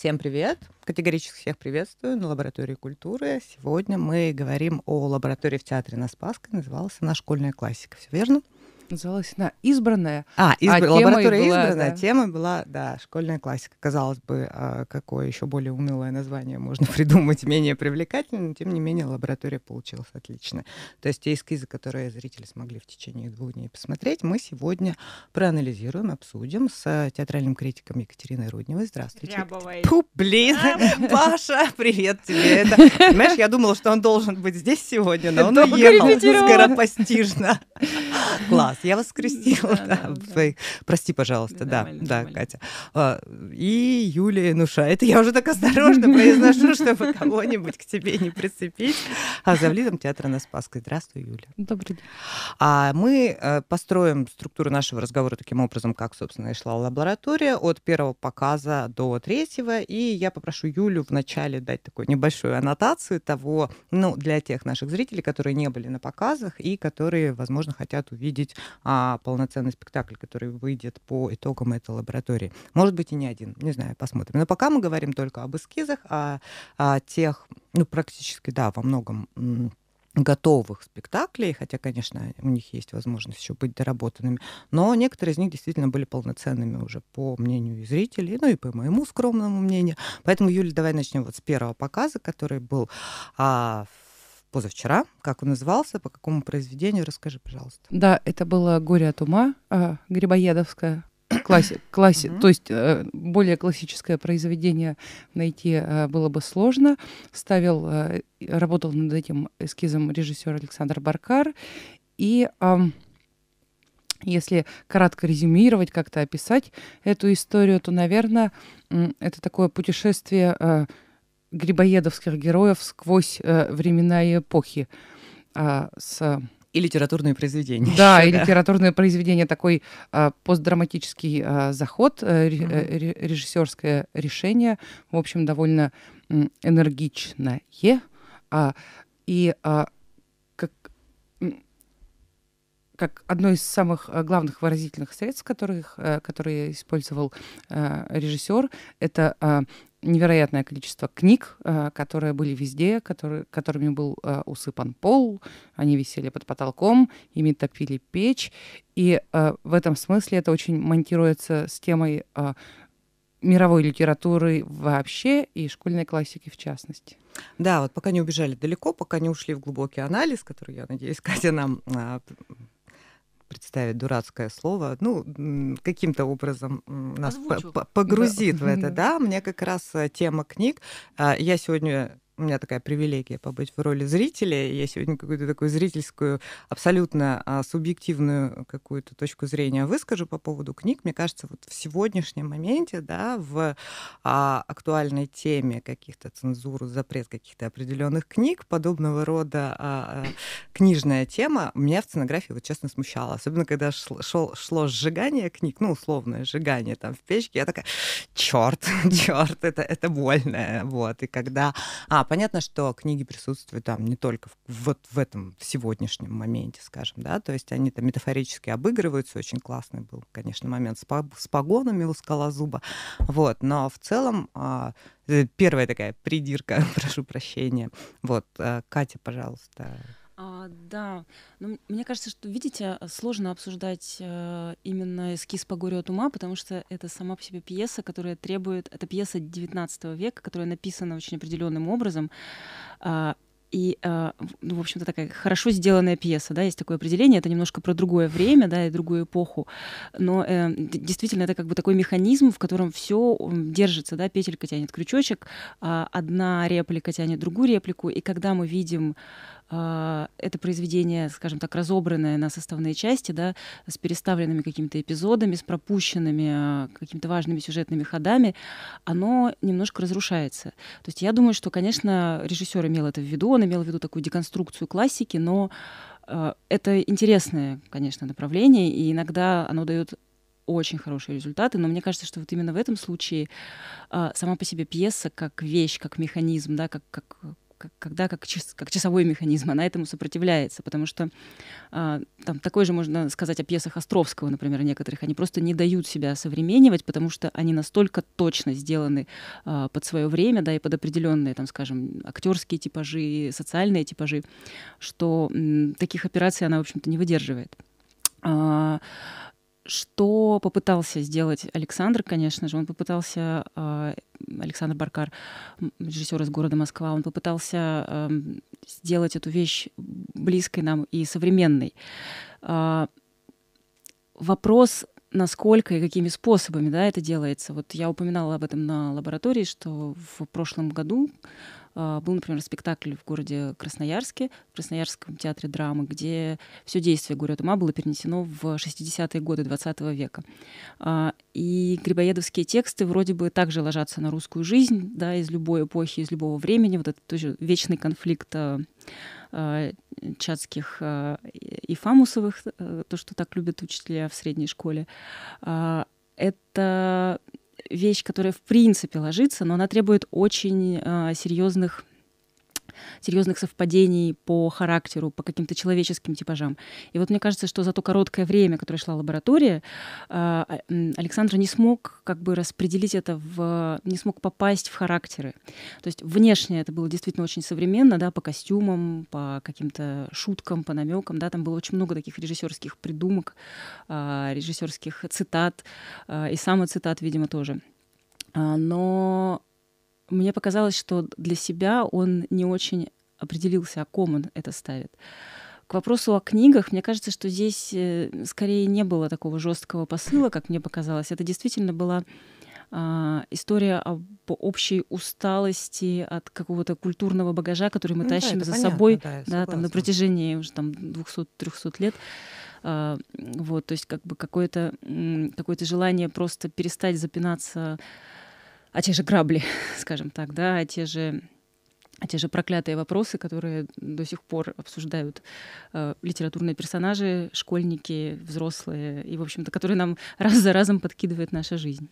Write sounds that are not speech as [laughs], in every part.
Всем привет! Категорически всех приветствую на лаборатории культуры. Сегодня мы говорим о лаборатории в театре на Спасской. Назывался она школьная классика». Все верно? называлась она «Избранная». А, изб... а лаборатория была, «Избранная». Да. Тема была, да, школьная классика. Казалось бы, а, какое еще более унылое название можно [laughs] придумать, менее привлекательное, но тем не менее лаборатория получилась отлично. То есть те эскизы, которые зрители смогли в течение двух дней посмотреть, мы сегодня проанализируем, обсудим с а, театральным критиком Екатериной Рудневой. Здравствуйте. Рябовой. Фу, блин, [laughs] Паша, привет тебе. Это, понимаешь, я думала, что он должен быть здесь сегодня, но он уехал скоропостижно. [laughs] Класс я вас крестила. [laughs] Да, да, Прости, пожалуйста, да, да, Катя. А, и Юлия Нуша. Это я уже так осторожно произношу, [laughs] чтобы кого-нибудь к тебе не прицепить. А за влитом театра на Спасской. Здравствуй, Юля. Добрый день. А мы э, построим структуру нашего разговора таким образом, как, собственно, и шла лаборатория от первого показа до третьего. И я попрошу Юлю вначале дать такую небольшую аннотацию того, ну, для тех наших зрителей, которые не были на показах и которые, возможно, хотят увидеть а, полноценный спектакль, который выйдет по итогам этой лаборатории. Может быть, и не один, не знаю, посмотрим. Но пока мы говорим только об эскизах, о, а, о а тех, ну, практически, да, во многом готовых спектаклей, хотя, конечно, у них есть возможность еще быть доработанными, но некоторые из них действительно были полноценными уже по мнению зрителей, ну и по моему скромному мнению. Поэтому, Юля, давай начнем вот с первого показа, который был а, в позавчера. Как он назывался, по какому произведению? Расскажи, пожалуйста. Да, это было «Горе от ума» а, Грибоедовская. [clears throat] Класси, класси, угу. То есть э, более классическое произведение найти э, было бы сложно. Ставил, э, работал над этим эскизом режиссер Александр Баркар. И э, если кратко резюмировать, как-то описать эту историю, то, наверное, это такое путешествие э, грибоедовских героев сквозь э, времена и эпохи. Э, с... И литературные произведения. Да, еще, и да. литературные произведения. Такой э, постдраматический э, заход, э, э, режиссерское решение, в общем, довольно э, энергичное. Э, и э, как как одно из самых э, главных выразительных средств, которых, э, которые использовал э, режиссер, это невероятное количество книг, э, которые были везде, которые, которыми был э, усыпан пол, они висели под потолком, ими топили печь. И э, в этом смысле это очень монтируется с темой мировой литературы вообще и школьной классики в частности. Да, вот пока не убежали далеко, пока не ушли в глубокий анализ, который, я надеюсь, [laughs] Катя нам а, представить дурацкое слово, ну, каким-то образом нас Озвучу. погрузит да. в это, да. Мне как раз э, тема книг. А, я сегодня у меня такая привилегия побыть в роли зрителя. Я сегодня какую-то такую зрительскую, абсолютно а, субъективную какую-то точку зрения выскажу по поводу книг. Мне кажется, вот в сегодняшнем моменте, да, в а, актуальной теме каких-то цензур, запрет каких-то определенных книг, подобного рода а, а книжная тема меня в сценографии, вот честно, смущала. Особенно, когда шло, шло, шло сжигание книг, ну, условное сжигание там в печке, я такая, черт, [laughs] черт, это, это больно. Вот. И когда... А, Понятно, что книги присутствуют там не только в, вот в этом в сегодняшнем моменте, скажем, да, то есть они там метафорически обыгрываются, очень классный был, конечно, момент с, по, с погонами у Скалозуба, вот, но в целом а, э, первая такая придирка, [laughs] прошу прощения, вот, а, Катя, пожалуйста. А, да, но ну, мне кажется, что, видите, сложно обсуждать э, именно эскиз «По горе от ума», потому что это сама по себе пьеса, которая требует... Это пьеса XIX века, которая написана очень определенным образом. А, э, и, ну, в общем-то, такая хорошо сделанная пьеса, да, есть такое определение, это немножко про другое время, да, и другую эпоху, но э, действительно это как бы такой механизм, в котором все держится, да, петелька тянет крючочек, а одна реплика тянет другую реплику, и когда мы видим а, это произведение, скажем так, разобранное на составные части, да, с переставленными какими-то эпизодами, с пропущенными а, какими-то важными сюжетными ходами, оно немножко разрушается. То есть я думаю, что, конечно, режиссер имел это в виду, он имел в виду такую деконструкцию классики, но а, это интересное, конечно, направление, и иногда оно дает очень хорошие результаты, но мне кажется, что вот именно в этом случае э, сама по себе пьеса как вещь, как механизм, да, как, как когда как, час, как часовой механизм, она этому сопротивляется, потому что э, там такое же можно сказать о пьесах Островского, например, некоторых, они просто не дают себя современнивать, потому что они настолько точно сделаны э, под свое время, да, и под определенные, там, скажем, актерские типажи, социальные типажи, что э, таких операций она, в общем-то, не выдерживает. А, что попытался сделать Александр, конечно же, он попытался, а, Александр Баркар, режиссер из города Москва, он попытался эм, сделать эту вещь близкой нам и современной. А, вопрос, насколько и какими способами да, это делается. Вот я упоминала об этом на лаборатории, что в прошлом году а, был, например, спектакль в городе Красноярске, в Красноярском театре драмы, где все действие ума было перенесено в 60-е годы 20 века. А, и грибоедовские тексты вроде бы также ложатся на русскую жизнь, да, из любой эпохи, из любого времени. Вот этот тоже вечный конфликт а, чатских и фамусовых, э, то, что так любят учителя в средней школе это вещь, которая в принципе ложится, но она требует очень э, серьезных серьезных совпадений по характеру, по каким-то человеческим типажам. И вот мне кажется, что за то короткое время, которое шла лаборатория, а, а, Александр не смог как бы распределить это в... не смог попасть в характеры. То есть внешне это было действительно очень современно, да, по костюмам, по каким-то шуткам, по намекам, да, там было очень много таких режиссерских придумок, а, режиссерских цитат и самоцитат, видимо, тоже. Но мне показалось, что для себя он не очень определился, о ком он это ставит. К вопросу о книгах, мне кажется, что здесь э, скорее не было такого жесткого посыла, как мне показалось. Это действительно была а, история об общей усталости от какого-то культурного багажа, который мы ну, тащим да, за понятно, собой да, да, там, на протяжении уже там 200-300 лет. А, вот, то есть как бы какое-то какое желание просто перестать запинаться а те же грабли, [laughs] скажем так, да, а те же а те же проклятые вопросы, которые до сих пор обсуждают э, литературные персонажи, школьники, взрослые, и, в общем-то, которые нам [laughs] раз за разом подкидывает наша жизнь.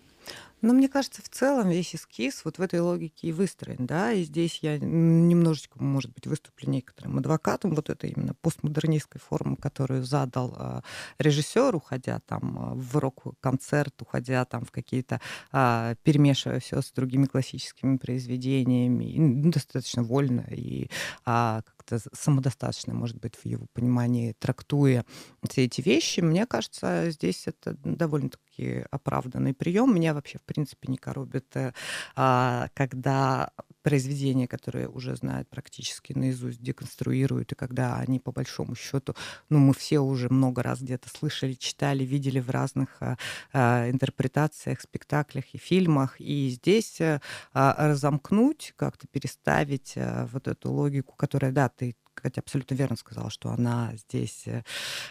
Но мне кажется, в целом весь эскиз вот в этой логике и выстроен, да, и здесь я немножечко, может быть, выступлю некоторым адвокатом вот этой именно постмодернистской формы, которую задал а, режиссер, уходя там а, в рок-концерт, уходя там в какие-то, а, перемешивая все с другими классическими произведениями, ну, достаточно вольно и как-то самодостаточно, может быть, в его понимании, трактуя все эти вещи, мне кажется, здесь это довольно-таки все-таки оправданный прием. Меня вообще, в принципе, не коробит, э, а, когда произведения, которые уже знают практически наизусть, деконструируют, и когда они, по большому счету, ну, мы все уже много раз где-то слышали, читали, видели в разных а, а, интерпретациях, спектаклях и фильмах. И здесь э, разомкнуть, как-то переставить э, вот эту логику, которая, да, ты Катя абсолютно верно сказала, что она здесь э,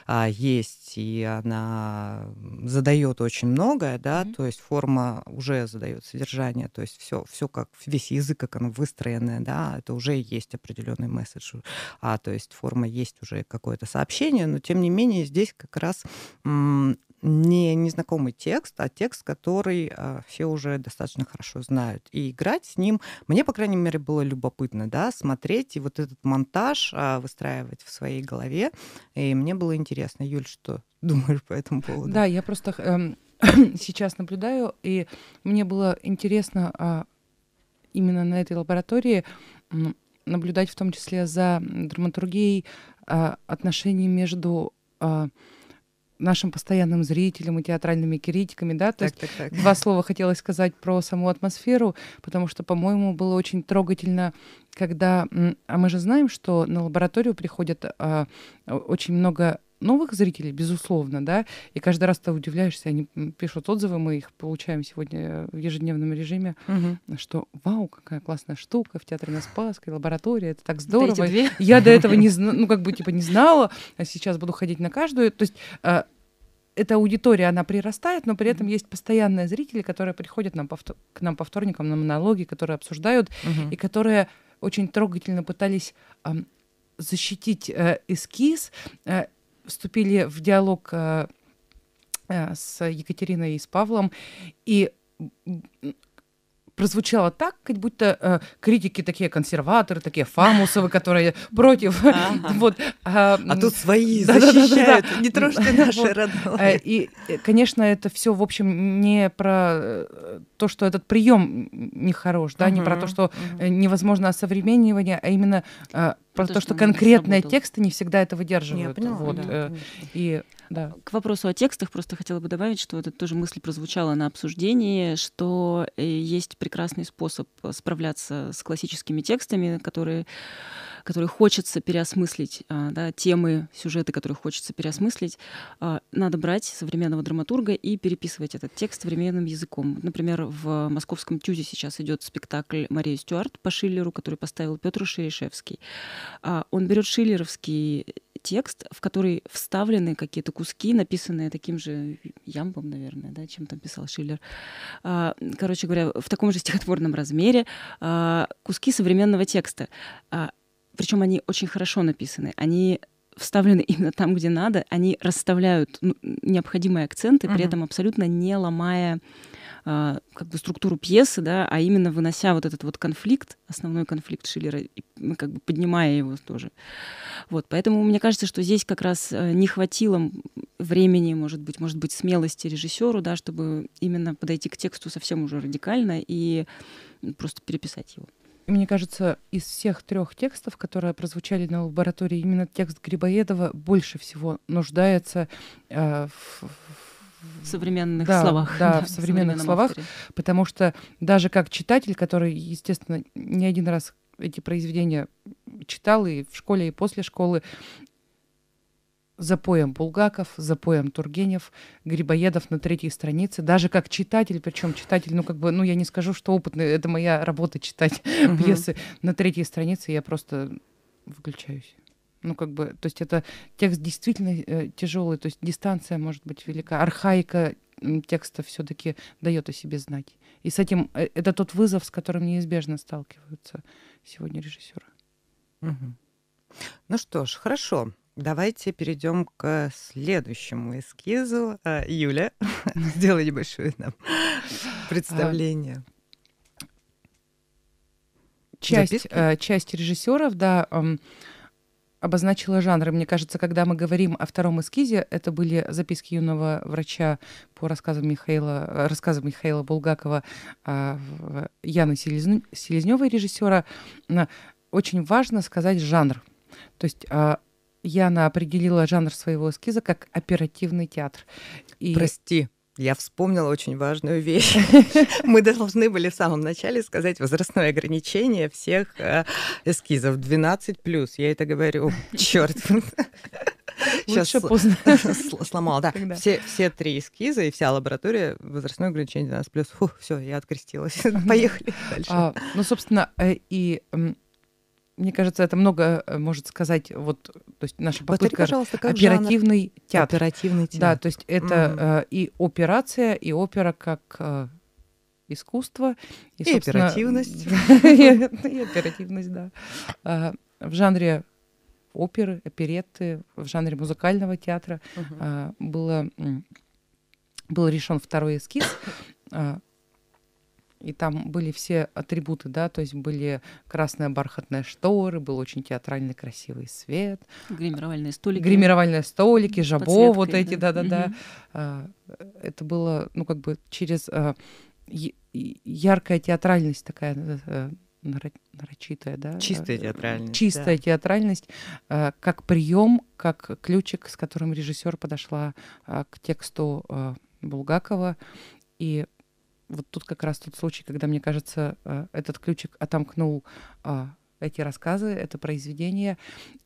а, есть, и она задает очень многое, да, mm-hmm. то есть форма уже задает содержание, то есть все, все как весь язык, как оно выстроенный, да, это уже есть определенный месседж, а то есть форма есть уже какое-то сообщение, но тем не менее здесь как раз м- не незнакомый текст, а текст, который э, все уже достаточно хорошо знают. И играть с ним, мне, по крайней мере, было любопытно, да, смотреть и вот этот монтаж э, выстраивать в своей голове. И мне было интересно, Юль, что [laughs] думаешь по этому поводу? Да, я просто э, [clears throat] сейчас наблюдаю, и мне было интересно э, именно на этой лаборатории наблюдать в том числе за драматургией э, отношений между э, нашим постоянным зрителям и театральными критиками, да, то так, есть так, так. два слова хотелось сказать про саму атмосферу, потому что, по-моему, было очень трогательно, когда, а мы же знаем, что на лабораторию приходят а, очень много новых зрителей, безусловно, да, и каждый раз ты удивляешься, они пишут отзывы, мы их получаем сегодня э, в ежедневном режиме, угу. что вау, какая классная штука в театре на Спасской, лаборатория, это так здорово. Вот Я до этого не знала, ну как бы типа не знала, а сейчас буду ходить на каждую. То есть а, эта аудитория, она прирастает, но при этом есть постоянные зрители, которые приходят нам повтор- к нам по вторникам на монологи, которые обсуждают угу. и которые очень трогательно пытались э, защитить э, эскиз э, вступили в диалог э, э, с Екатериной и с Павлом, и прозвучало так, как будто э, критики такие консерваторы, такие фамусовы, которые против. [laughs] вот, а, а тут свои [laughs] защищают, не трожьте наши родные. Э, и, э, конечно, это все, в общем, не про э, то, что этот прием нехорош, да, не про то, что невозможно осовременивание, а именно про то, что конкретные тексты не всегда это выдерживают. Я поняла, вот, И да. К вопросу о текстах просто хотела бы добавить, что это тоже мысль прозвучала на обсуждении, что э, есть прекрасный способ справляться с классическими текстами, которые, которые хочется переосмыслить, а, да, темы, сюжеты, которые хочется переосмыслить. А, надо брать современного драматурга и переписывать этот текст современным языком. Например, в московском Тюзе сейчас идет спектакль Марии Стюарт по Шиллеру, который поставил Петр Шерешевский. А, он берет шиллеровский текст, в который вставлены какие-то куски, написанные таким же ямбом, наверное, да, чем там писал Шиллер. А, короче говоря, в таком же стихотворном размере а, куски современного текста. А, Причем они очень хорошо написаны. Они вставлены именно там, где надо. Они расставляют ну, необходимые акценты, при этом абсолютно не ломая а, как бы структуру пьесы, да, а именно вынося вот этот вот конфликт, основной конфликт Шиллера, как бы поднимая его тоже. Вот, поэтому мне кажется, что здесь как раз э, не хватило времени, может быть, может быть, смелости режиссеру, да, чтобы именно подойти к тексту совсем уже радикально и просто переписать его мне кажется, из всех трех текстов, которые прозвучали на лаборатории, именно текст Грибоедова больше всего нуждается э, в, в в современных да, словах. Да, да в современных словах, авторе. потому что даже как читатель, который, естественно, не один раз эти произведения читал и в школе, и после школы, за поем Булгаков, за поем Тургенев, Грибоедов на третьей странице, даже как читатель, причем читатель, ну как бы, ну я не скажу, что опытный, это моя работа читать пьесы на третьей странице, я просто выключаюсь ну как бы, то есть это текст действительно э, тяжелый, то есть дистанция может быть велика, архаика текста все-таки дает о себе знать. И с этим э, это тот вызов, с которым неизбежно сталкиваются сегодня режиссеры. Угу. Ну что ж, хорошо. Давайте перейдем к следующему эскизу. А, Юля, [laughs] сделай небольшое нам а, представление. Часть, э, часть режиссеров, да, обозначила жанры. Мне кажется, когда мы говорим о втором эскизе, это были записки юного врача по рассказам Михаила, э, рассказам Михаила Булгакова а, э, Яны Селезневой, режиссера. Очень важно сказать жанр. То есть а, Яна определила жанр своего эскиза как оперативный театр. И... Прости, я вспомнила очень важную вещь. [laughs] Мы должны были в самом начале сказать возрастное ограничение всех э, эскизов 12 плюс. Я это говорю, [laughs] черт. Сейчас поздно. [laughs] сломала, да. Все, все три эскиза и вся лаборатория возрастное ограничение 12+. Фух, все, я открестилась. Поехали дальше. А, ну, собственно, э, и мне кажется, это много э, может сказать вот, то есть наша попытка Повтори, как оперативный жанр? театр. Оперативный театр. Да, то есть это mm э, и операция, и опера как э, искусство. И, и оперативность. [laughs] И оперативность, да. Э, в жанре оперы, оперетты, в жанре музыкального театра э, было был решен второй эскиз и там были все атрибуты, да, то есть были красные бархатные шторы, был очень театральный красивый свет. Гримировальные столики. Гримировальные столики, жабо вот эти, да-да-да. А, это было, ну, как бы через а, яркая театральность такая э, нарочитая, да? Э, чистая театральность. Чистая да. театральность, а, как прием, как ключик, с которым режиссер подошла к тексту э, Булгакова. И вот тут как раз тот случай, когда, мне кажется, э, этот ключик отомкнул а, эти рассказы, это произведение.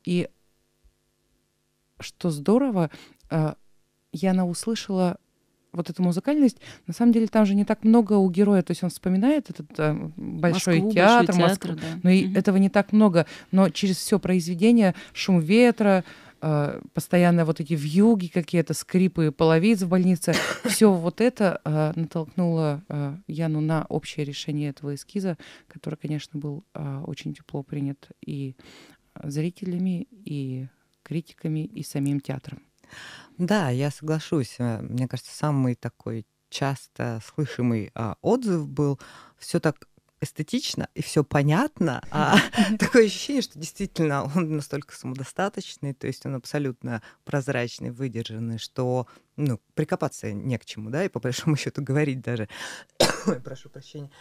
И что здорово, а, я на услышала вот эту музыкальность, на самом деле там же не так много у героя, то есть он вспоминает этот э, большой Москву, театр, большой Москву, да. но и угу. этого не так много, но через все произведение шум ветра, э, Э, постоянно вот эти вьюги какие-то, скрипы половиц в больнице. [coughs] Все вот это э, натолкнуло э, Яну на общее решение этого эскиза, который, конечно, был э, очень тепло принят и зрителями, и критиками, и самим театром. Да, я соглашусь. Э, мне кажется, самый такой часто слышимый а, отзыв был все так эстетично и все понятно, а [laughs] такое ощущение, что действительно он настолько самодостаточный, то есть он абсолютно прозрачный, выдержанный, что ну, прикопаться не к чему, да, и по большому счету говорить даже. Ой, прошу прощения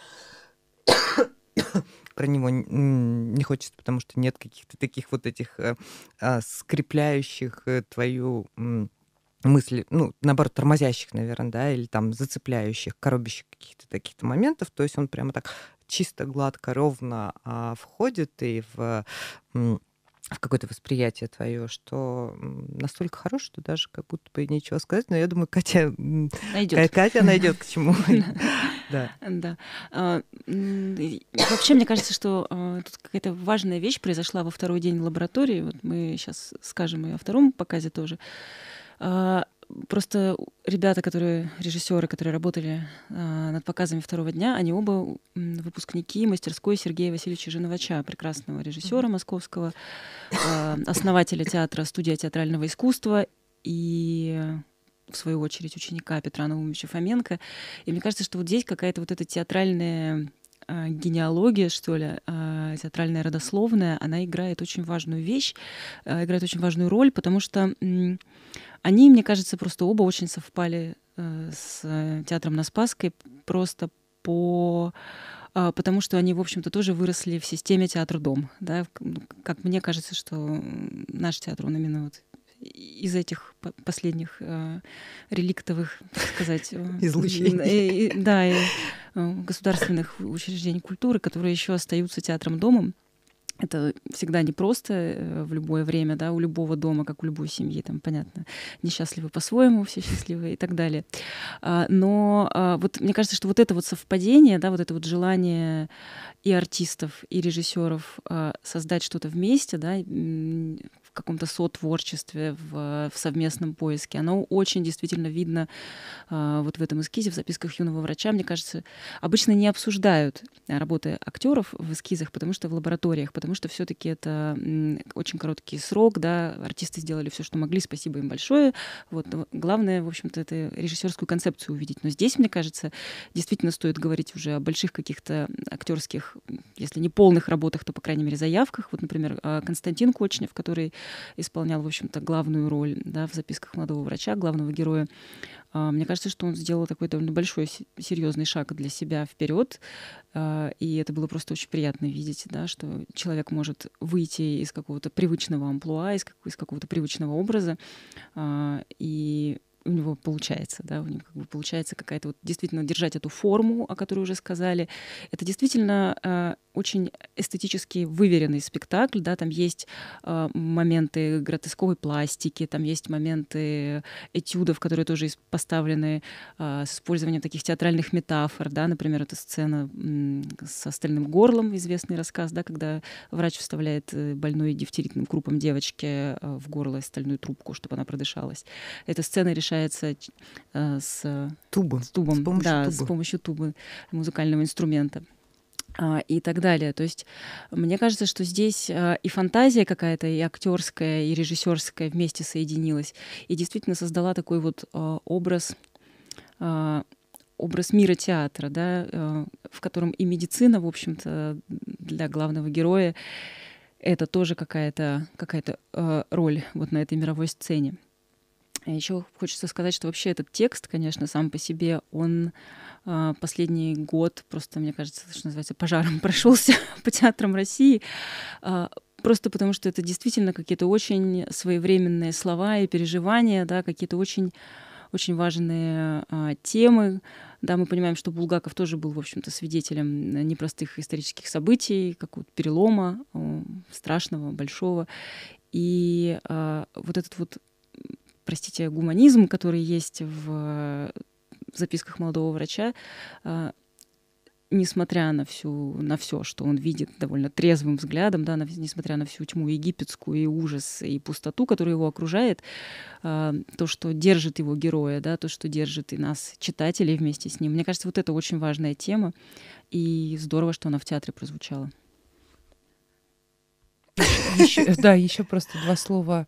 про него не хочется, потому что нет каких-то таких вот этих э, а, скрепляющих э, твою мысли, ну, наоборот, тормозящих, наверное, да, или там зацепляющих, коробящих каких-то таких-то моментов. То есть он прямо так чисто, гладко, ровно а, входит и в в какое-то восприятие твое, что настолько хорош, что даже как будто бы нечего сказать, но я думаю, Катя найдет. Катя найдет к чему. [laughs] [laughs] Да. да. А, вообще, мне кажется, что а, тут какая-то важная вещь произошла во второй день лаборатории. Вот мы сейчас скажем и о втором показе тоже а, просто ребята, которые режиссеры, которые работали э, над показами второго дня, они оба выпускники мастерской Сергея Васильевича Женовача, прекрасного режиссера московского, э, основателя театра студия театрального искусства и в свою очередь ученика Петра Наумовича Фоменко. И мне кажется, что вот здесь какая-то вот эта театральная а, генеалогия, что ли, а, театральная родословная, она играет очень важную вещь, а, играет очень важную роль, потому что они, мне кажется, просто оба очень совпали э, с э, театром на Спасской просто по потому что они, в общем-то, тоже выросли в системе театр-дом. Да? Ну, как мне кажется, что наш театр, он именно вот из этих последних э, реликтовых, так сказать, э, излучений. Э, да, и э, государственных учреждений культуры, которые еще остаются театром домом. Это всегда непросто в любое время, да, у любого дома, как у любой семьи, там, понятно, несчастливы по-своему, все счастливы и так далее. А, но а, вот мне кажется, что вот это вот совпадение, да, вот это вот желание и артистов, и режиссеров а, создать что-то вместе, да, в каком-то сотворчестве, в, в совместном поиске. Оно очень действительно видно э, вот в этом эскизе, в записках юного врача. Мне кажется, обычно не обсуждают работы актеров в эскизах, потому что в лабораториях, потому что все-таки это очень короткий срок, да, артисты сделали все, что могли, спасибо им большое. Вот главное, в общем-то, это режиссерскую концепцию увидеть. Но здесь, мне кажется, действительно стоит говорить уже о больших каких-то актерских, если не полных работах, то по крайней мере заявках. Вот, например, э, Константин Кочнев, который исполнял, в общем-то, главную роль да, в записках молодого врача, главного героя. А, мне кажется, что он сделал такой довольно большой, серьезный шаг для себя вперед. А, и это было просто очень приятно видеть, да, что человек может выйти из какого-то привычного амплуа, из, из какого-то привычного образа а, и у него получается, да, у него как бы получается какая-то вот действительно держать эту форму, о которой уже сказали. Это действительно очень эстетически выверенный спектакль, да, там есть э, моменты гротесковой пластики, там есть моменты этюдов, которые тоже поставлены э, с использованием таких театральных метафор, да, например, эта сцена э, со стальным горлом, известный рассказ, да, когда врач вставляет э, больной дифтеритным крупом девочке э, в горло стальную трубку, чтобы она продышалась. Эта сцена решается э, с, туба. с тубом, с помощью, да, туба. с помощью тубы музыкального инструмента. А, и так далее. То есть мне кажется, что здесь а, и фантазия какая-то, и актерская, и режиссерская вместе соединилась, и действительно создала такой вот а, образ образ мира театра, да, в котором и медицина, в общем-то, для главного героя это тоже какая-то какая -то, роль вот на этой мировой сцене. Еще хочется сказать, что вообще этот текст, конечно, сам по себе, он а, последний год просто, мне кажется, что называется, пожаром [laughs] прошелся по театрам России. А, просто потому, что это действительно какие-то очень своевременные слова и переживания, да, какие-то очень очень важные а, темы. Да, мы понимаем, что Булгаков тоже был, в общем-то, свидетелем э, непростых исторических событий, какого-то перелома страшного, большого. И а, вот этот вот простите, гуманизм, который есть в в записках молодого врача, а, несмотря на всю, на все, что он видит довольно трезвым взглядом, да, несмотря на всю тьму египетскую и ужас и пустоту, которая его окружает, а, то, что держит его героя, да, то, что держит и нас читателей вместе с ним. Мне кажется, вот это очень важная тема, и здорово, что она в театре прозвучала. да, еще просто два слова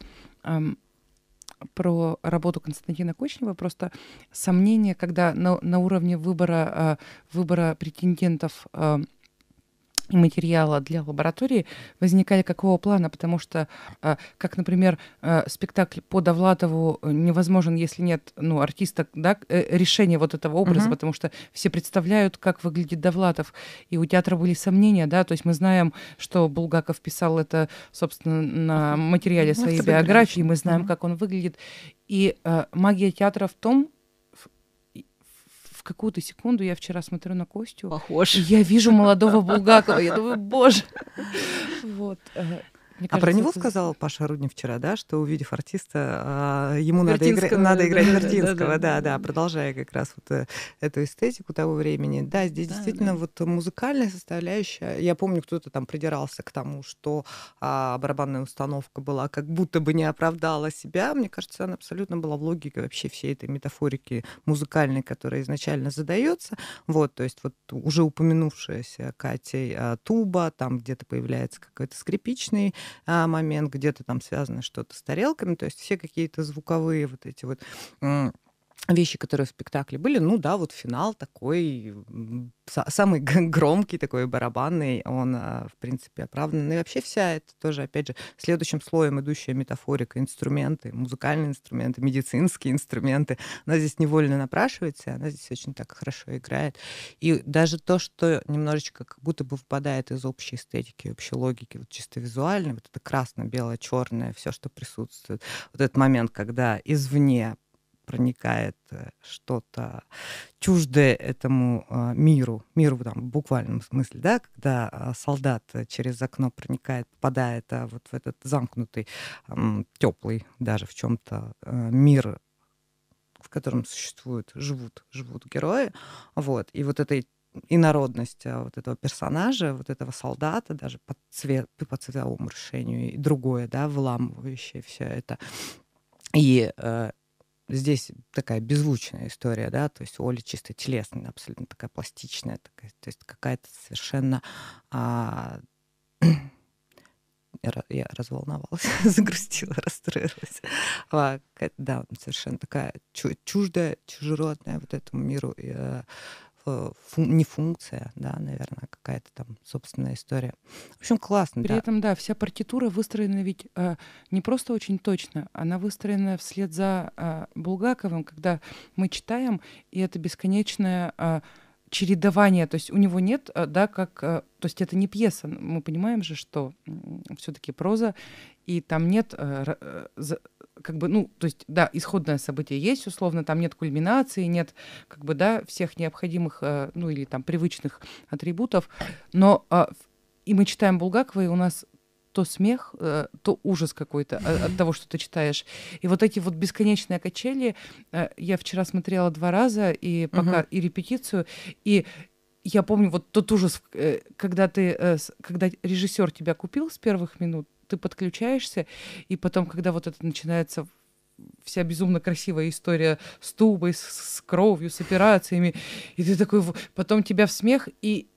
про работу Константина Кочнева. Просто сомнения, когда на, на уровне выбора, а, выбора претендентов а, материала для лаборатории возникали какого плана, потому что, а, как, например, а, спектакль по Довлатову э, невозможен, если нет ну, артиста, да, э, решения вот этого образа, угу. потому что все представляют, как выглядит Довлатов, и у театра были сомнения, да, то есть мы знаем, что Булгаков писал это, собственно, на материале ну, своей биографии, мы знаем, угу. как он выглядит, и а, магия театра в том, в какую-то секунду я вчера смотрю на Костю. Похож. И я вижу молодого [laughs] Булгакова. Я думаю, боже. [laughs] Вот. Э, а кажется, про него это... сказал Паша Рудник вчера, да, что увидев артиста, а, ему надо, игра... надо играть Вертинского, да, да, продолжая как раз вот э, эту эстетику того времени. Да, здесь да, действительно да. вот музыкальная составляющая. Я помню, кто-то там придирался к тому, что а, барабанная установка была как будто бы не оправдала себя. Мне кажется, она абсолютно была в логике вообще всей этой метафорики музыкальной, которая изначально задается. Вот, то есть вот уже упомянувшаяся Катей а, туба, там где-то появляется какой-то скрипичный а, момент, где-то там связано что-то с тарелками, то есть все какие-то звуковые вот эти вот вещи, которые в спектакле были, ну да, вот финал такой, самый [laughs] громкий такой барабанный, он, а, в принципе, оправдан. Ну и вообще вся это тоже, опять же, следующим слоем идущая метафорика, инструменты, музыкальные инструменты, медицинские инструменты. Она здесь невольно напрашивается, она здесь очень так хорошо играет. И даже то, что немножечко как будто бы выпадает из общей эстетики, общей логики, вот чисто визуально, вот это красно-белое, черное, все, что присутствует. Вот этот момент, когда извне проникает э, что-то чуждое этому а, миру, миру там, в буквальном смысле, да, когда а, солдат э, через окно проникает, попадает а, вот в этот замкнутый, теплый даже в чем-то мир в котором существуют, живут, живут герои. Вот. И вот этой инородность вот этого персонажа, вот этого солдата, даже по, цвет, ну, по цветовому решению и другое, да, выламывающее все это. И э, здесь такая беззвучная история, да, то есть Оля чисто телесная, абсолютно такая пластичная, такая, то есть какая-то совершенно... А... Я, разволновалась, [laughs] загрустила, расстроилась. А, да, совершенно такая чуждая, чужеродная вот этому миру э, Э, фун, не функция, да, наверное, какая-то там собственная история. В общем, классно. При да. этом, да, вся партитура выстроена ведь э, не просто очень точно, она выстроена вслед за э, Булгаковым, когда мы читаем, и это бесконечное э, чередование, то есть у него нет, э, да, как, э, то есть это не пьеса, мы понимаем же, что все-таки проза, и там нет как бы, ну, то есть, да, исходное событие есть, условно, там нет кульминации, нет, как бы, да, всех необходимых, э, ну, или там привычных атрибутов, но а, и мы читаем Булгакова, и у нас то смех, э, то ужас какой-то а, от, того, что ты читаешь. И вот эти вот бесконечные качели, э, я вчера смотрела два раза, и пока, угу. и репетицию, и я помню вот тот ужас, когда ты, когда режиссер тебя купил с первых минут, ты подключаешься, и потом, когда вот это начинается вся безумно красивая история с тубой, с, с кровью, с операциями, и ты такой, потом тебя в смех, и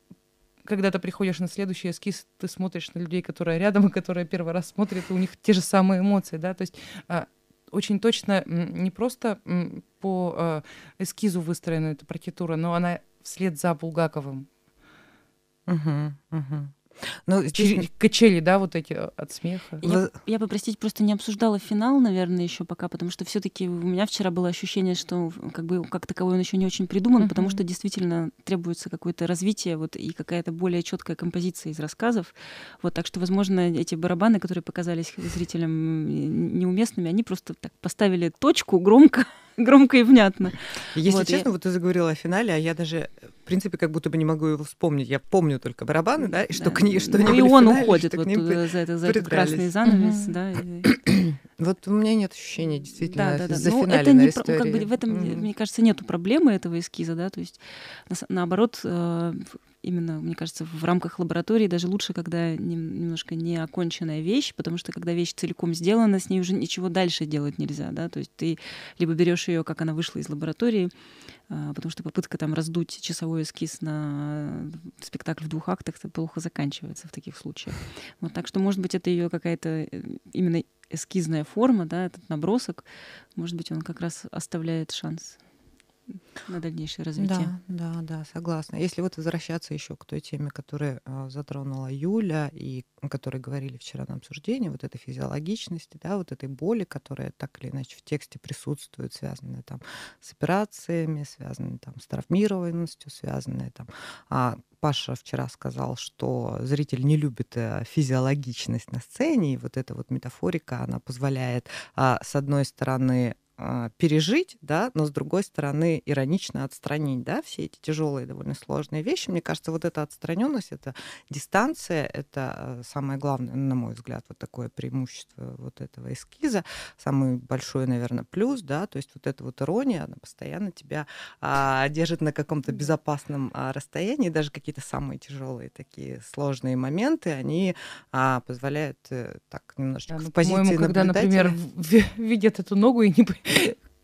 когда ты приходишь на следующий эскиз, ты смотришь на людей, которые рядом, и [laughs] которые первый раз смотрят, и у них те же самые эмоции, да, то есть а, очень точно не просто по а, эскизу выстроена эта партитура, но она вслед за Булгаковым. Угу, угу. Ну, здесь... Качели, да, вот эти э, от смеха. Я, я бы, просто не обсуждала финал, наверное, еще пока, потому что все-таки у меня вчера было ощущение, что как бы как таковой он еще не очень придуман, uh-huh. потому что действительно требуется какое-то развитие вот, и какая-то более четкая композиция из рассказов. Вот, так что, возможно, эти барабаны, которые показались зрителям неуместными, они просто так поставили точку громко [laughs] громко и внятно. Если вот, честно, я... вот ты заговорила о финале, а я даже, в принципе, как будто бы не могу его вспомнить. Я помню только барабаны, да, и что да. к ней что ну, И он финале, уходит вот за, это, за этот красный занавес, да. [clears throat] Вот у меня нет ощущения действительно да, да, да. за ну, это не истории. Ну, как бы в этом, mm. мне кажется, нету проблемы этого эскиза, да, то есть на, наоборот э, именно, мне кажется, в рамках лаборатории даже лучше, когда немножко неоконченная вещь, потому что когда вещь целиком сделана, с ней уже ничего дальше делать нельзя, да, то есть ты либо берешь ее, как она вышла из лаборатории, а, потому что попытка там раздуть часовой эскиз на э, спектакль в двух актах это плохо заканчивается в таких случаях. Вот, так что, может быть, это ее какая-то э, именно эскизная форма, да, этот набросок, может быть, он как раз оставляет шанс на дальнейшее развитие. Да, да, да, согласна. Если вот возвращаться еще к той теме, которую а, затронула Юля и о которой говорили вчера на обсуждении, вот этой физиологичности, да, вот этой боли, которая так или иначе в тексте присутствует, связанная там с операциями, связанная там с травмированностью, связанная там а, Паша вчера сказал, что зритель не любит э, физиологичность на сцене, и вот эта вот метафорика, она позволяет, а, с одной стороны, а, пережить, да, но с другой стороны иронично отстранить, да, все эти тяжелые довольно сложные вещи. Мне кажется, вот эта отстраненность, это дистанция, это э, самое главное, на мой взгляд, вот такое преимущество вот этого эскиза, самый большой, наверное, плюс, да, то есть вот эта вот ирония, она постоянно тебя а, держит на каком-то безопасном а, расстоянии, даже какие-то самые тяжелые такие сложные моменты, они а, позволяют э, так немножечко да, ну, в позиции по когда, например, видят эту ногу и не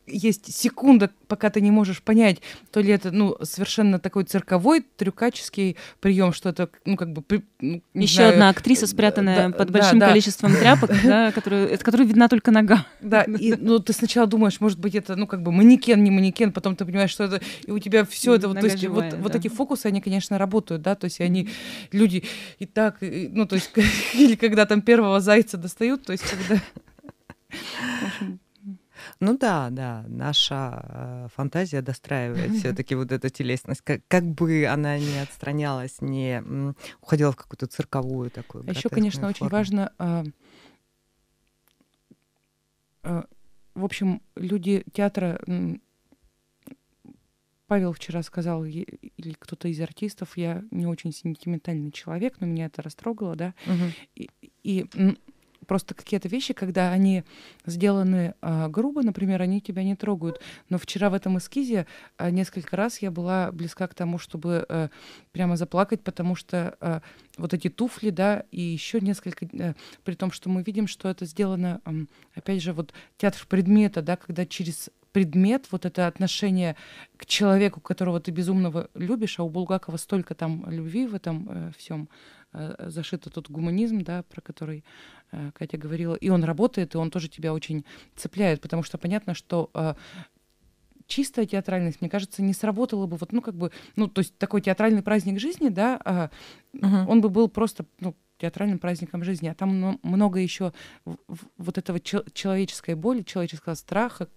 есть секунда, пока ты не можешь понять, то ли это ну совершенно такой цирковой трюкаческий прием, что это ну как бы ну, еще знаю, одна актриса э, спрятанная да, под большим да, да. количеством тряпок, да, [laughs] которую от которой видна только нога. Да, и ну ты сначала думаешь, может быть это ну как бы манекен не манекен, потом ты понимаешь, что это и у тебя все это вот, то есть, живая, вот, да. вот такие фокусы они конечно работают, да, то есть они люди и так и, ну то есть [laughs] или когда там первого зайца достают, то есть когда [laughs] Ну да, да, наша э, фантазия достраивает [laughs] все-таки вот эту телесность, как, как бы она не отстранялась, не уходила в какую-то цирковую такую. еще, конечно, форму. очень важно, э, э, в общем, люди театра. Павел вчера сказал, или кто-то из артистов, я не очень сентиментальный человек, но меня это растрогало, да. Угу. И, и просто какие-то вещи, когда они сделаны э, грубо, например, они тебя не трогают. Но вчера в этом эскизе э, несколько раз я была близка к тому, чтобы э, прямо заплакать, потому что э, вот эти туфли, да, и еще несколько, э, при том, что мы видим, что это сделано, э, опять же, вот театр предмета, да, когда через предмет, вот это отношение к человеку, которого ты безумного любишь, а у Булгакова столько там любви в этом э, всем, Э, зашит этот гуманизм, да, про который э, Катя говорила. И он работает, и он тоже тебя очень цепляет, потому что понятно, что э, чистая театральность, мне кажется, не сработала бы вот, ну, как бы, ну, то есть такой театральный праздник жизни, да, угу. он бы был просто, ну, театральным праздником жизни, а там много еще вот этого человеческой боли, человеческого страха,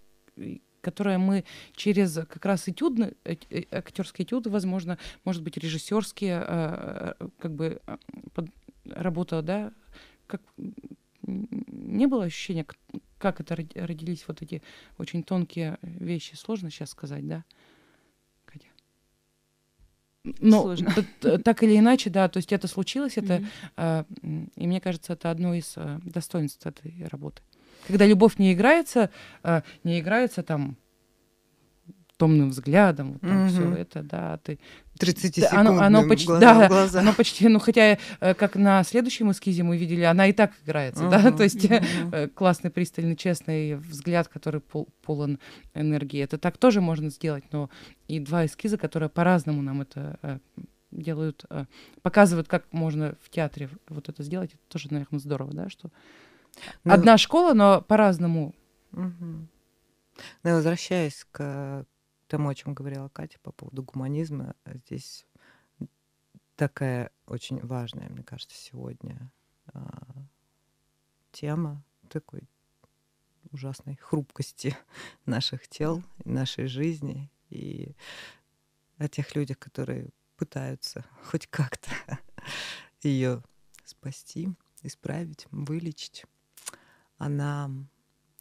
которое мы через как раз этюдны, э, актерские этюды, возможно, может быть, режиссерские, э, как бы под, работа, да, как не было ощущения, как это родились вот эти очень тонкие вещи, сложно сейчас сказать, да? Но ну, Сложно. так или иначе, да, то есть это случилось, это, mm-hmm. э, и мне кажется, это одно из э, достоинств этой работы. Когда любовь не играется, э, не играется там томным взглядом, вот там угу. все это, да, ты... 30 оно, оно почти, глаза, да, глаза. оно почти, ну хотя э, как на следующем эскизе мы видели, она и так играется, uh-huh, да, [laughs] то есть uh-huh. классный, пристальный, честный взгляд, который пол, полон энергии, это так тоже можно сделать, но и два эскиза, которые по-разному нам это делают, показывают, как можно в театре вот это сделать, это тоже, наверное, здорово, да, что но... Ну, Одна школа, но по-разному. Угу. Ну, возвращаясь к тому, о чем говорила Катя по поводу гуманизма, здесь такая очень важная, мне кажется, сегодня а, тема такой ужасной хрупкости [laughs] наших тел, нашей жизни и о тех людях, которые пытаются хоть как-то [laughs] ее спасти, исправить, вылечить. Она а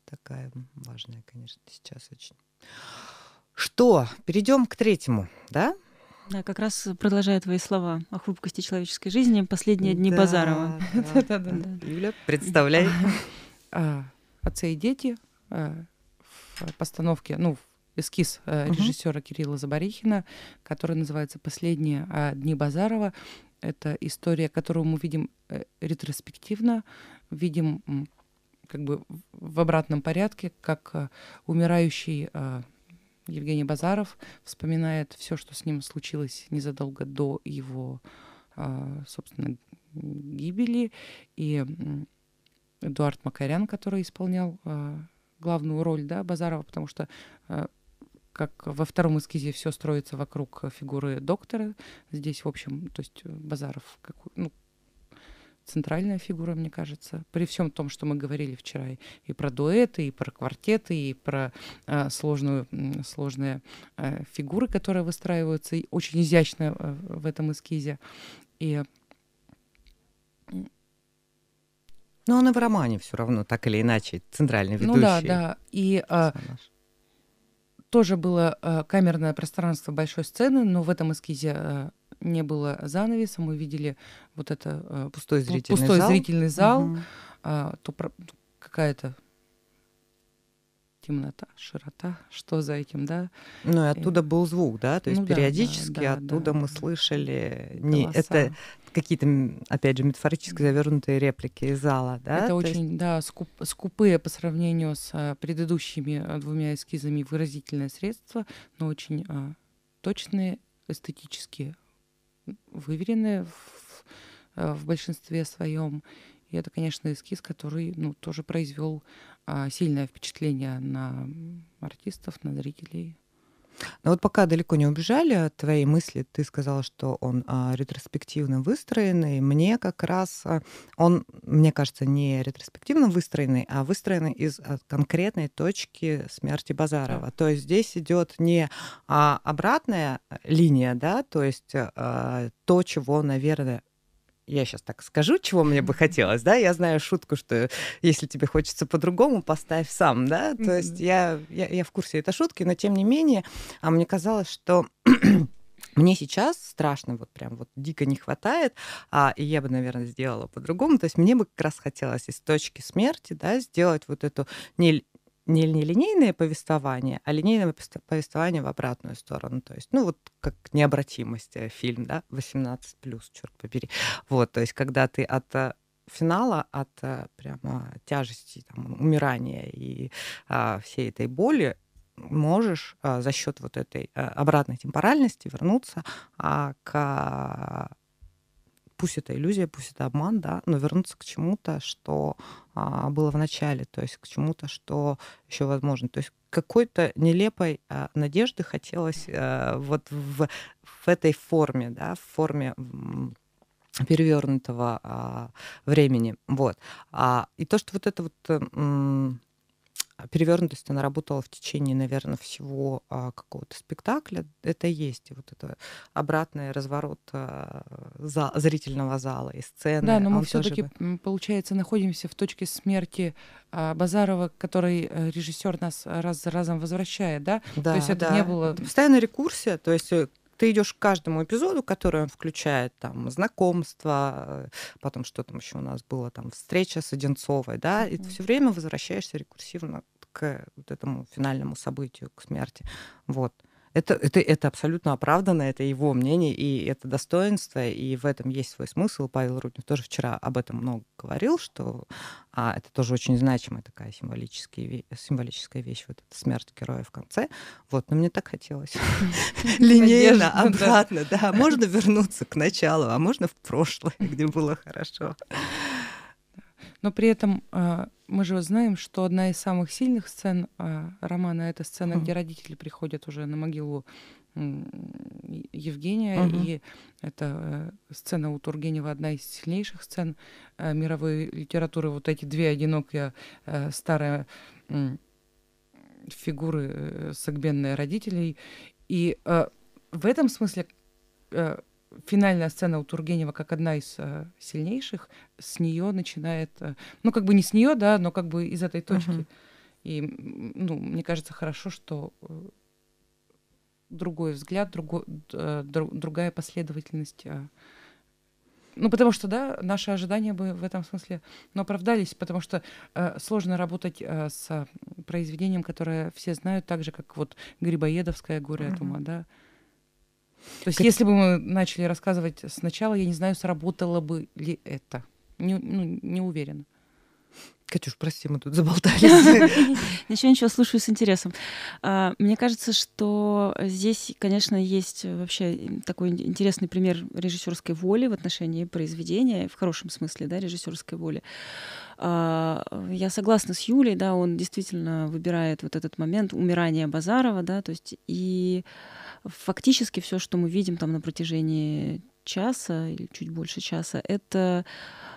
такая важная, конечно, сейчас очень. Что, перейдем к третьему, да? Да, как раз продолжая твои слова о хрупкости человеческой жизни, последние дни да, Базарова. Да, да, да, да. Юля, представляй. А, отцы и дети а, в постановке, ну, эскиз режиссера Кирилла Забарихина, который называется «Последние дни Базарова». Это история, которую мы видим э, ретроспективно, видим как бы в обратном порядке, как э, умирающий э, Евгений Базаров вспоминает все, что с ним случилось незадолго до его, э, собственно, гибели. И Эдуард Макарян, который исполнял главную роль да, Базарова, потому что как во втором эскизе все строится вокруг фигуры доктора. Здесь, в общем, то есть Базаров, как, ну, центральная фигура, мне кажется, при всем том, что мы говорили вчера и про дуэты, и про квартеты, и про э, сложную, сложные э, фигуры, которые выстраиваются и очень изящно э, в этом эскизе. И но он и в романе все равно, так или иначе, центральный ведущий. Ну да, да. И а, тоже было а, камерное пространство большой сцены, но в этом эскизе а, не было занавеса, мы видели вот это э, пустой зрительный пустой зал, зрительный зал угу. а, то какая-то темнота, широта, что за этим, да? Ну и э, оттуда и... был звук, да, то есть ну, периодически да, да, оттуда да, мы да. слышали не это какие-то, опять же, метафорически завернутые реплики из зала, да? Это то очень, есть... да, скуп, скупые по сравнению с э, предыдущими двумя эскизами выразительное средство, но очень а, точные, эстетические выверены в, э, в большинстве своем. И это, конечно, эскиз, который ну, тоже произвел а, сильное впечатление на артистов, на зрителей. Но вот пока далеко не убежали от твоей мысли, ты сказала, что он а, ретроспективно выстроенный. мне как раз а, он, мне кажется, не ретроспективно выстроенный, а выстроенный из а, конкретной точки смерти Базарова. То есть здесь идет не а, обратная линия, да, то есть а, то, чего, наверное, я сейчас так скажу, чего мне бы хотелось, да, я знаю шутку, что если тебе хочется по-другому, поставь сам, да, то есть я, я, я в курсе этой шутки, но тем не менее, а мне казалось, что [clears throat] мне сейчас страшно, вот прям вот дико не хватает, а, и я бы, наверное, сделала по-другому. То есть мне бы как раз хотелось из точки смерти, да, сделать вот эту не не линейное повествование, а линейное повествование в обратную сторону. То есть, ну, вот как необратимость э, фильм, да, 18 плюс, черт побери. Вот, то есть, когда ты от э, финала, от э, прямо тяжести, там, умирания и а, всей этой боли можешь а, за счет вот этой а, обратной темпоральности вернуться а, к а, пусть это иллюзия, пусть это обман, да, но вернуться к чему-то, что а, было в начале, то есть к чему-то, что еще возможно. То есть какой-то нелепой а, надежды хотелось а, вот в, в этой форме, да, в форме перевернутого а, времени. Вот. А, и то, что вот это вот а перевернутость она работала в течение, наверное, всего а, какого-то спектакля. Это есть вот это обратный разворот а, за, зрительного зала и сцены. Да, но а мы все-таки, тоже... получается, находимся в точке смерти а, Базарова, который э, режиссер нас раз за разом возвращает, да? Да. То есть это да. не было. Это постоянная рекурсия, то есть э, ты идешь к каждому эпизоду, который он включает, там, знакомство, э, потом что там еще у нас было, там, встреча с Одинцовой, да, и ты все время возвращаешься рекурсивно к э, вот этому финальному событию, к смерти. Вот. Это, это, это абсолютно оправданно, это его мнение, и это достоинство, и в этом есть свой смысл. Павел Руднев тоже вчера об этом много говорил, что а, это тоже очень значимая такая символическая, символическая вещь, вот эта смерть героя в конце. Вот, но мне так хотелось. [laughs] Линейно, обратно, да. Можно вернуться к началу, а можно в прошлое, где было хорошо. Но при этом э, мы же знаем, что одна из самых сильных сцен э, романа это сцена, где родители приходят уже на могилу Евгения. Mm И это э, сцена у Тургенева одна из сильнейших сцен мировой литературы. Вот эти две одинокие старые фигуры э, согбенные родителей. И в этом смысле финальная сцена у Тургенева как одна из э, сильнейших, с нее начинает, э, ну как бы не с нее, да, но как бы из этой точки. Uh-huh. И, ну, мне кажется, хорошо, что э, другой взгляд, друго, э, друг, другая последовательность. Э. Ну, потому что, да, наши ожидания бы в этом смысле но ну, оправдались, потому что э, сложно работать э, с произведением, которое все знают, так же, как вот Грибоедовское «Горе uh-huh. от ума», да, то есть, как... если бы мы начали рассказывать сначала, я не знаю, сработало бы ли это. Не, ну, не уверена. Катюш, прости, мы тут заболтались. [laughs] Ничего, ничего, слушаю с интересом. А, мне кажется, что здесь, конечно, есть вообще такой интересный пример режиссерской воли в отношении произведения, в хорошем смысле, да, режиссерской воли. А, я согласна с Юлей, да, он действительно выбирает вот этот момент умирания Базарова, да, то есть и Фактически все, что мы видим там на протяжении часа или чуть больше часа, это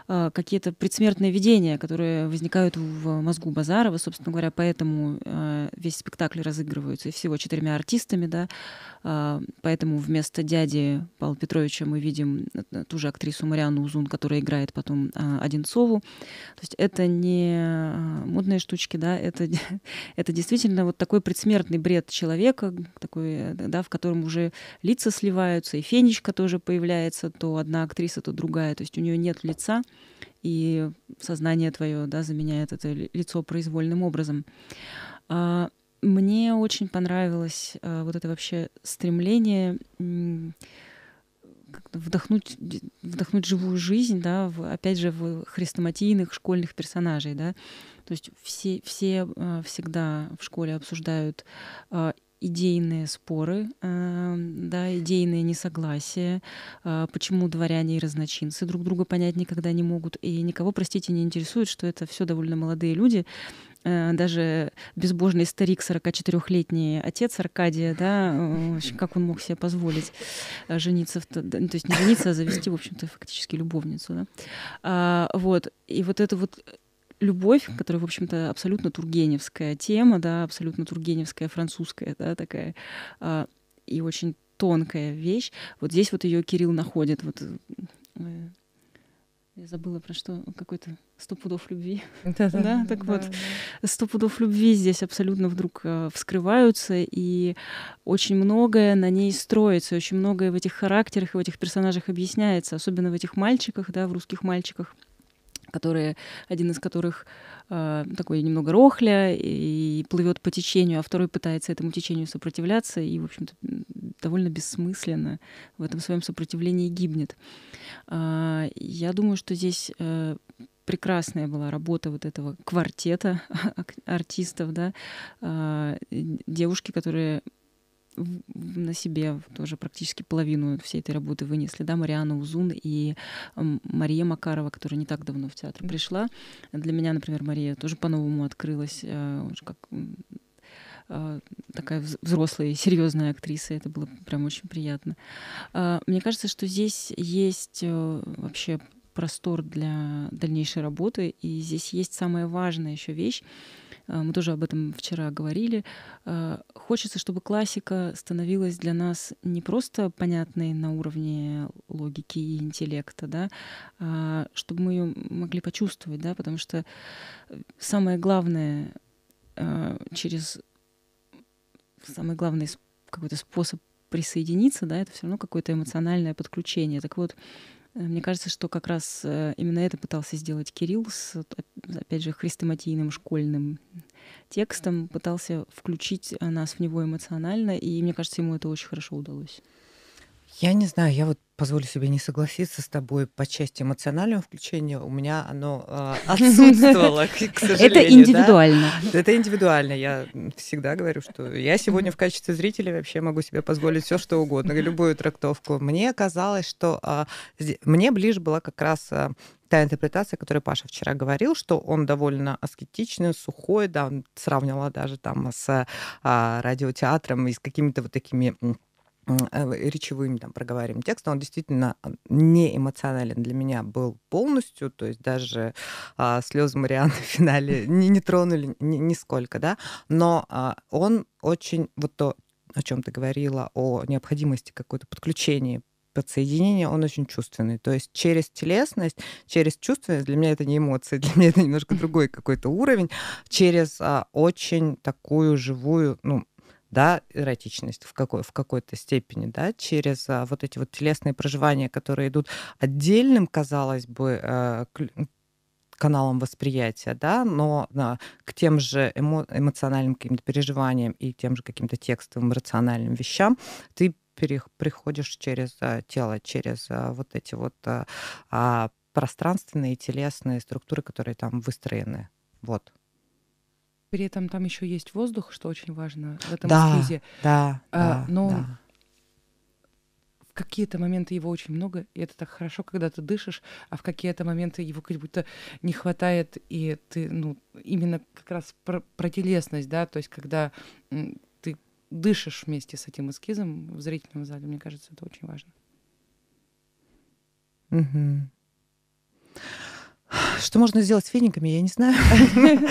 Э, какие-то предсмертные видения, которые возникают в мозгу Базарова, собственно говоря, поэтому э, весь спектакль разыгрывается всего четырьмя артистами, да, э, поэтому вместо дяди Павла Петровича мы видим ту же актрису Марианну Узун, которая играет потом Одинцову. То есть это не модные штучки, да, это, [laughs] это действительно вот такой предсмертный бред человека, такой, да, в котором уже лица сливаются, и фенечка тоже появляется, то одна актриса, то другая, то есть у нее нет лица и сознание твое да, заменяет это лицо произвольным образом. А, мне очень понравилось а, вот это вообще стремление вдохнуть, вдохнуть живую жизнь, да, в, опять же, в хрестоматийных школьных персонажей, да. То есть все, все а, всегда в школе обсуждают идейные споры, эм, да, идейные несогласия, э, почему дворяне и разночинцы друг друга понять никогда не могут. И никого, простите, не интересует, что это все довольно молодые люди, э, даже безбожный старик, 44-летний отец Аркадия, да, э, как он мог себе позволить жениться, в, то есть не жениться, а завести, в общем-то, фактически любовницу, да. А, вот, и вот это вот любовь, которая, в общем-то, абсолютно тургеневская тема, да, абсолютно тургеневская, французская, да, такая, а, и очень тонкая вещь. Вот здесь вот ее Кирилл находит, вот э, я забыла про что, какой-то сто пудов любви. Да, да так да, вот, сто пудов любви здесь абсолютно вдруг э, вскрываются, и очень многое на ней строится, очень многое в этих характерах и в этих персонажах объясняется, особенно в этих мальчиках, да, в русских мальчиках — которые, один из которых э, такой немного рохля и плывет по течению, а второй пытается этому течению сопротивляться и, в общем-то, довольно бессмысленно в этом своем сопротивлении гибнет. Э, я думаю, что здесь э, прекрасная была работа вот этого квартета [laughs] артистов, да, а, девушки, которые на себе тоже практически половину всей этой работы вынесли, да, Мариана Узун и Мария Макарова, которая не так давно в театр пришла. Для меня, например, Мария тоже по-новому открылась, э, уже как э, такая взрослая и серьезная актриса. Это было прям очень приятно. Э, мне кажется, что здесь есть вообще простор для дальнейшей работы, и здесь есть самая важная еще вещь а, мы тоже об этом вчера говорили, а, хочется, чтобы классика становилась для нас не просто понятной на уровне логики и интеллекта, да, а чтобы мы ее могли почувствовать, да, потому что э, самое главное а, через самый главный какой-то способ присоединиться, да, это все равно какое-то эмоциональное подключение. Так вот, Э, мне кажется, что как раз э, именно это пытался сделать Кирилл с, опять же, хрестоматийным школьным текстом, пытался включить э, нас в него эмоционально, и мне кажется, ему это очень хорошо удалось. Я не знаю, я вот позволю себе не согласиться с тобой по части эмоционального включения. У меня оно э, [laughs] отсутствовало, к сожалению. Это индивидуально. Да? Это индивидуально. Я всегда говорю, что я сегодня в качестве зрителя вообще могу себе позволить все что угодно, любую трактовку. Мне казалось, что э, мне ближе была как раз э, та интерпретация, которую Паша вчера говорил, что он довольно аскетичный, сухой, да, он сравнивала даже там с а, радиотеатром и с какими-то вот такими а, э, речевым там проговариваем текстом, он действительно а, не эмоционален для меня был полностью, то есть даже а, слезы Марианы [laughs] в финале не, не тронули ни, нисколько, да, но а, он очень, вот то, о чем ты говорила, о необходимости какой-то подключения подсоединение, он очень чувственный. То есть через телесность, через чувственность, для меня это не эмоции, [laughs] для меня это немножко другой какой-то уровень, через а, очень такую живую, ну, да, эротичность в, какой, в какой-то степени, да, через а, вот эти вот телесные проживания, которые идут отдельным, казалось бы, э, каналом восприятия, да, но да, к тем же эмо эмоциональным каким-то переживаниям и тем же каким-то текстовым, рациональным вещам ты приходишь через а, тело, через а, вот эти вот а, а пространственные, телесные структуры, которые там выстроены. Вот. При этом там еще есть воздух, что очень важно в этом да, эскизе. Да, а, да, но да. в какие-то моменты его очень много, и это так хорошо, когда ты дышишь, а в какие-то моменты его как будто не хватает, и ты, ну, именно как раз про, про телесность, да, то есть когда ты дышишь вместе с этим эскизом в зрительном зале, мне кажется, это очень важно. Угу. Что можно сделать с финиками, я не знаю. [laughs]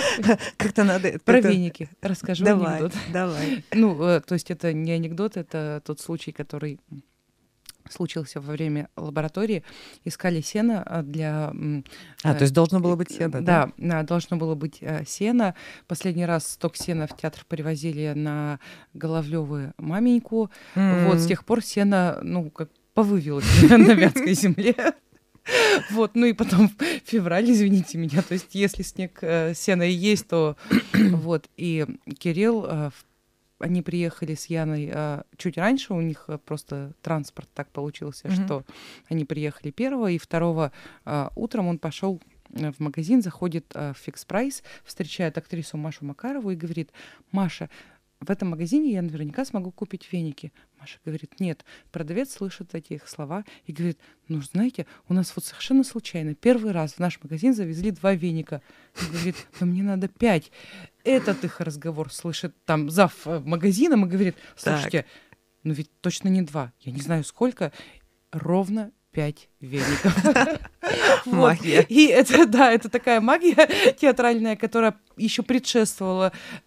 Как-то надо... Про веники расскажу давай, анекдот. Давай, Ну, э, то есть это не анекдот, это тот случай, который случился во время лаборатории, искали сено э, для... А, то есть э, должно было быть сено, да? Да, должно было быть сено. Последний раз сток сена в театр привозили на Головлёвы маменьку. Mm-hmm. Вот с тех пор сено, ну, как повывелось [laughs] на Вятской земле. [laughs] Вот, ну и потом февраль, извините меня. То есть, если снег э, сена и есть, то [clears throat] вот. И Кирилл, э, они приехали с Яной э, чуть раньше, у них э, просто транспорт так получился, что они приехали первого, и второго утром он пошел в магазин, заходит в фикс прайс, встречает актрису Машу Макарову и говорит, Маша, в этом магазине я наверняка смогу купить веники. Маша говорит, нет. Продавец слышит эти их слова и говорит, ну, знаете, у нас вот совершенно случайно первый раз в наш магазин завезли два веника. Он говорит, но мне надо пять. Этот их разговор слышит там зав магазином и говорит, слушайте, так. ну ведь точно не два. Я не знаю сколько. Ровно пять веников. [laughs] Магия. И это, да, это такая магия театральная, которая еще предшествовала э,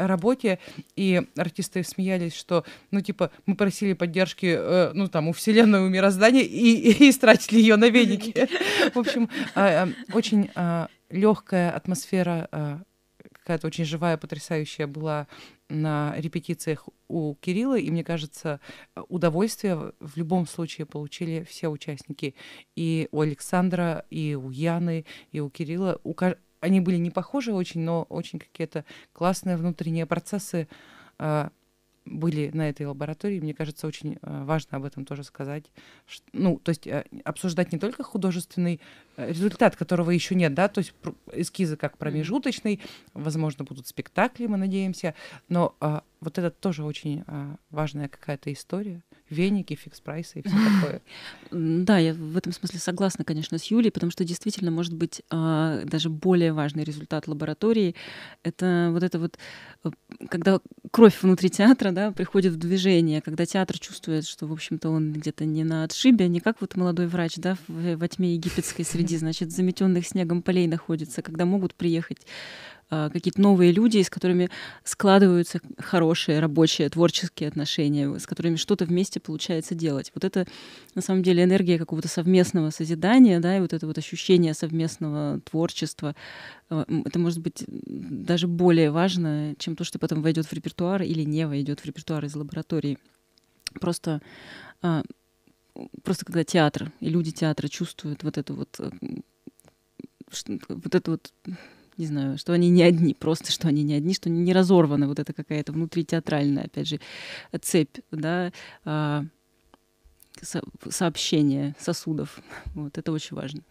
э, работе, и артисты смеялись, что, ну, типа, мы просили поддержки, э, ну, там, у Вселенной, у мироздания, и истратили ее на веники. [laughs] В общем, очень легкая атмосфера какая-то очень живая, потрясающая была на репетициях у Кирилла, и, мне кажется, удовольствие в любом случае получили все участники. И у Александра, и у Яны, и у Кирилла. У... Они были не похожи очень, но очень какие-то классные внутренние процессы а, были на этой лаборатории. Мне кажется, очень э, важно об этом тоже сказать. Ну, то есть э, обсуждать не только художественный э, результат, которого еще нет, да, то есть эскизы как промежуточный, возможно, будут спектакли, мы надеемся, но вот это тоже очень важная какая-то история веники, фикс-прайсы и все такое. Да, я в этом смысле согласна, конечно, с Юлей, потому что действительно, может быть, а, даже более важный результат лаборатории — это вот это вот, э, когда кровь внутри театра да, приходит в движение, когда театр чувствует, что, в общем-то, он где-то не на отшибе, не как вот молодой врач да, во тьме египетской среди, значит, заметенных снегом полей находится, когда могут приехать а, какие-то новые люди, с которыми складываются хорошие рабочие, творческие отношения, с которыми что-то вместе получается делать. Вот это, на самом деле, энергия какого-то совместного созидания, да, и вот это вот ощущение совместного творчества, а, это может быть даже более важно, чем то, что потом войдет в репертуар или не войдет в репертуар из лаборатории. Просто а, просто когда театр и люди театра чувствуют вот это вот вот это вот не знаю, что они не одни, просто что они не одни, что они не разорваны, вот это какая-то внутритеатральная, опять же, цепь, да, а, со сообщения сосудов. Вот это очень важно.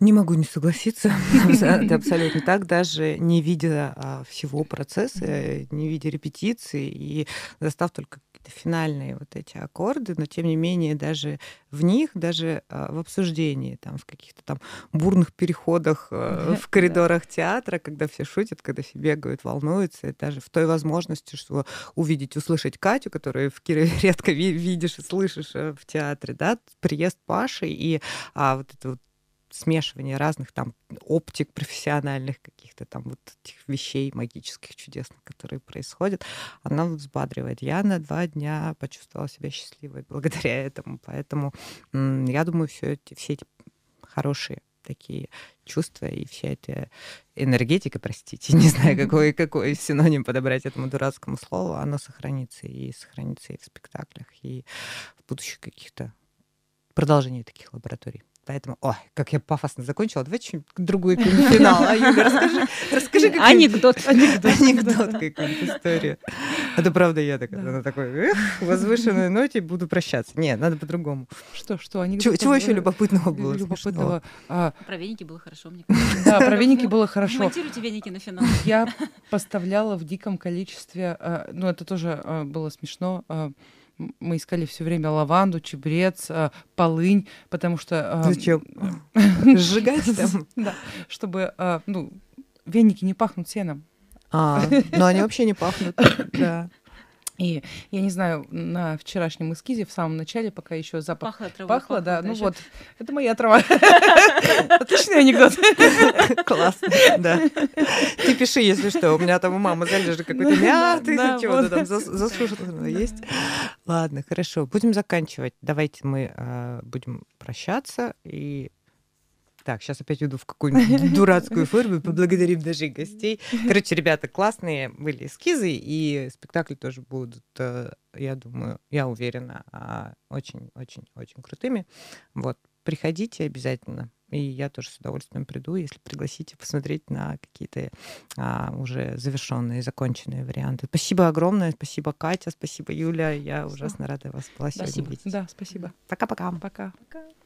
Не могу не согласиться. Это абсолютно так, даже не видя а, всего процесса, э, не видя репетиции и застав только какие-то финальные вот эти аккорды, но тем не менее даже в них, даже а, в обсуждении, там, в каких-то там бурных переходах э, [laughs] да, в коридорах да. театра, когда все шутят, когда все бегают, волнуются, и даже в той возможности, что увидеть, услышать Катю, которую в Кирове [laughs] редко видишь и слышишь э, в театре, да, приезд Паши и а, вот это вот смешивание разных там оптик профессиональных каких-то там вот этих вещей магических, чудесных, которые происходят, она взбадривает. Я на два дня почувствовала себя счастливой благодаря этому. Поэтому я думаю, все эти, все эти хорошие такие чувства и вся эта энергетика, простите, [laughs] не знаю, какой, какой синоним подобрать этому дурацкому слову, она сохранится и сохранится и в спектаклях, и в будущих каких-то продолжении таких лабораторий. Поэтому, ой, как я пафосно закончила. Давай чуть другую другой финал. А, Юля, расскажи, расскажи какой анекдот. Анекдот, анекдот какую-нибудь историю. А то правда я такая, да. на такой эх, возвышенной ноте буду прощаться. Нет, надо по-другому. Что, что, анекдот? Чего, чего еще любопытного было? Любопытного. А... Про веники было хорошо, мне кажется. Да, про веники было хорошо. Монтируйте веники на финал. Я поставляла в диком количестве, а, ну это тоже а, было смешно, а, мы искали все время лаванду, чебрец, э, полынь, потому что... Э, зачем? [laughs] Сжигать там? [laughs] Да, чтобы, э, ну, веники не пахнут сеном. А, [laughs] но ну, они вообще не пахнут. Да. И я не знаю, на вчерашнем эскизе в самом начале, пока еще запах пахло, травой, пахло, пахло да, даже. ну вот, это моя трава. Отличный анекдот. Классно, да. Ты пиши, если что, у меня там у мамы залежи какой-то мяты, чего-то там засушенного есть. Ладно, хорошо, будем заканчивать. Давайте мы а, будем прощаться и так, сейчас опять уйду в какую-нибудь дурацкую форму, [laughs] поблагодарим даже гостей. Короче, ребята классные были эскизы, и спектакли тоже будут, э, я думаю, я уверена, а, очень-очень-очень крутыми. Вот, приходите обязательно. И я тоже с удовольствием приду, если пригласите посмотреть на какие-то а, уже завершенные, законченные варианты. Спасибо огромное, спасибо Катя, спасибо Юля, я ужасно рада вас была сегодня спасибо. видеть. Да, спасибо. Пока-пока. Пока. -пока. Пока.